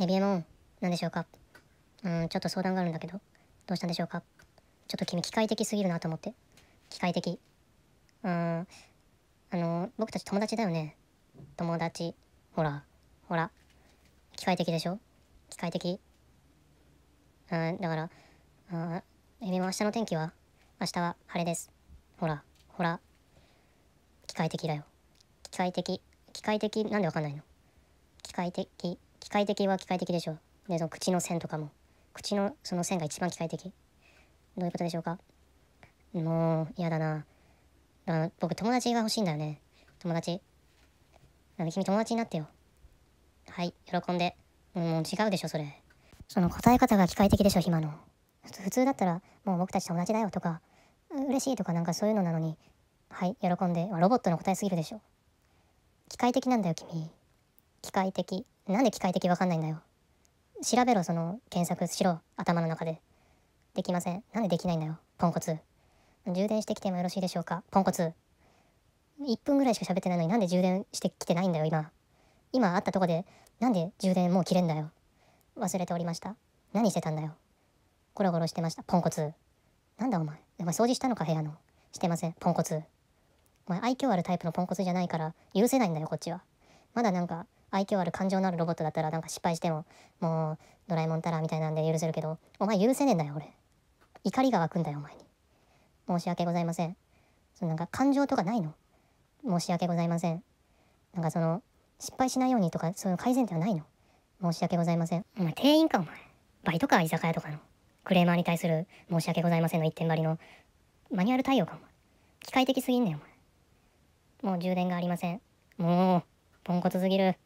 ヘビエモン、なんでしょうかうん、ちょっと相談があるんだけど、どうしたんでしょうかちょっと君、機械的すぎるなと思って。機械的。うん、あの、僕たち友達だよね。友達。ほら、ほら。機械的でしょ機械的。うん、だから、うん、エびも明日の天気は明日は晴れです。ほら、ほら。機械的だよ。機械的。機械的、なんでわかんないの機械的。機械的は機械的でしょう。で、その口の線とかも。口のその線が一番機械的。どういうことでしょうかもう、嫌だな。だから僕、友達が欲しいんだよね。友達。なの君、友達になってよ。はい、喜んで。もう違うでしょ、それ。その答え方が機械的でしょ、今の。普通だったら、もう僕たち友達だよとか、嬉しいとかなんかそういうのなのに、はい、喜んで。ロボットの答えすぎるでしょ。機械的なんだよ、君。機械的。なんで機械的わかんないんだよ。調べろ、その、検索しろ、頭の中で。できません。なんでできないんだよ、ポンコツ。充電してきてもよろしいでしょうか、ポンコツ。1分ぐらいしか喋ってないのになんで充電してきてないんだよ、今。今あったとこで、なんで充電もう切れんだよ。忘れておりました。何してたんだよ。ゴロゴロしてました、ポンコツ。なんだお前。お前掃除したのか、部屋の。してません、ポンコツ。お前愛嬌あるタイプのポンコツじゃないから、許せないんだよ、こっちは。まだなんか、愛嬌ある感情のあるロボットだったらなんか失敗してももうドラえもんたらみたいなんで許せるけどお前許せねえんだよ俺怒りが湧くんだよお前に申し訳ございませんそのなんか感情とかないの申し訳ございませんなんかその失敗しないようにとかそういう改善点はないの申し訳ございませんお前店員かお前バイトか居酒屋とかのクレーマーに対する申し訳ございませんの一点張りのマニュアル対応かお前機械的すぎんねんお前もう充電がありませんもうポンコツすぎる